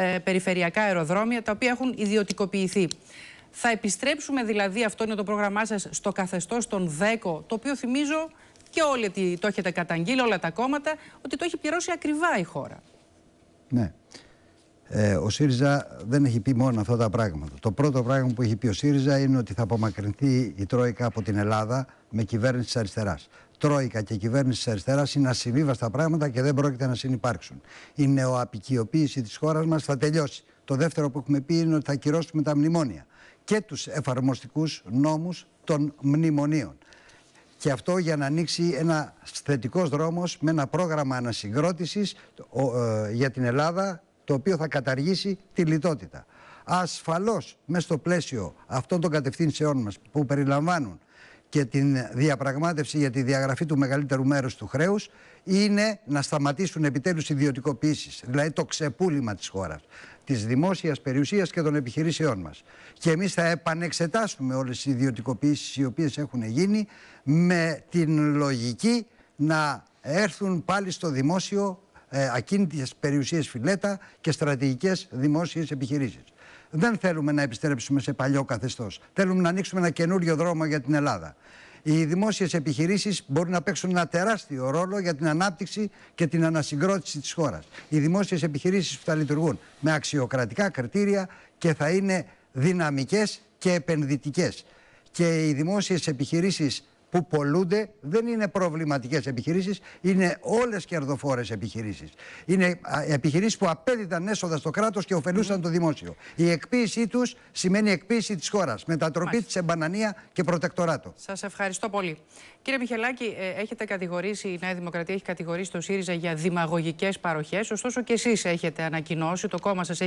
Ε, περιφερειακά αεροδρόμια τα οποία έχουν ιδιωτικοποιηθεί. Θα επιστρέψουμε δηλαδή, αυτό είναι το πρόγραμμά σας, στο καθεστώς των ΔΕΚΟ, το οποίο θυμίζω και όλοι το έχετε καταγγείλει, όλα τα κόμματα, ότι το έχει πληρώσει ακριβά η χώρα. Ναι. Ε, ο ΣΥΡΙΖΑ δεν έχει πει μόνο αυτά τα πράγματα. Το πρώτο πράγμα που έχει πει ο ΣΥΡΙΖΑ είναι ότι θα απομακρυνθεί η Τρόικα από την Ελλάδα με κυβέρνηση της αριστεράς. Τρόικα και κυβέρνηση της αριστεράς είναι ασυμβίβαστα πράγματα και δεν πρόκειται να συνεπάρξουν. Η νεοαπικιοποίηση της χώρας μας θα τελειώσει. Το δεύτερο που έχουμε πει είναι ότι θα ακυρώσουμε τα μνημόνια και τους εφαρμοστικούς νόμους των μνημονίων. Και αυτό για να ανοίξει ένα θετικός δρόμος με ένα πρόγραμμα ανασυγκρότησης ε, για την Ελλάδα το οποίο θα καταργήσει τη λιτότητα. Ασφαλώς, μέσα στο πλαίσιο αυτών των κατευθύνσεών μας που περιλαμβάνουν και την διαπραγμάτευση για τη διαγραφή του μεγαλύτερου μέρους του χρέους είναι να σταματήσουν επιτέλους ιδιωτικοποιήσεις, δηλαδή το ξεπούλημα της χώρας, της δημόσιας περιουσίας και των επιχειρήσεών μας. Και εμείς θα επανεξετάσουμε όλες τις ιδιωτικοποιήσεις οι οποίες έχουν γίνει με την λογική να έρθουν πάλι στο δημόσιο ε, ακίνητες περιουσίες φιλέτα και στρατηγικές δημόσιες επιχειρήσεις. Δεν θέλουμε να επιστρέψουμε σε παλιό καθεστώς. Θέλουμε να ανοίξουμε ένα καινούριο δρόμο για την Ελλάδα. Οι δημόσιες επιχειρήσεις μπορούν να παίξουν ένα τεράστιο ρόλο για την ανάπτυξη και την ανασυγκρότηση της χώρας. Οι δημόσιες επιχειρήσεις που θα λειτουργούν με αξιοκρατικά κριτήρια και θα είναι δυναμικές και επενδυτικές. Και οι δημόσιες επιχειρήσεις που πολλούνται δεν είναι προβληματικές επιχειρήσεις, είναι όλες κερδοφόρες επιχειρήσεις. Είναι επιχειρήσεις που απέδιδαν έσοδα στο κράτος και ωφελούσαν το δημόσιο. Η εκποίησή τους σημαίνει εκποίηση της χώρας, μετατροπή της εμπανανία και προτεκτοράτο. Σας ευχαριστώ πολύ. Κύριε Μιχελάκη, ε, έχετε κατηγορήσει, η Νέα Δημοκρατία έχει κατηγορήσει το ΣΥΡΙΖΑ για δημαγωγικές παροχές, ωστόσο και εσείς έχετε ανακοινώσει, το κόμμα σας έχει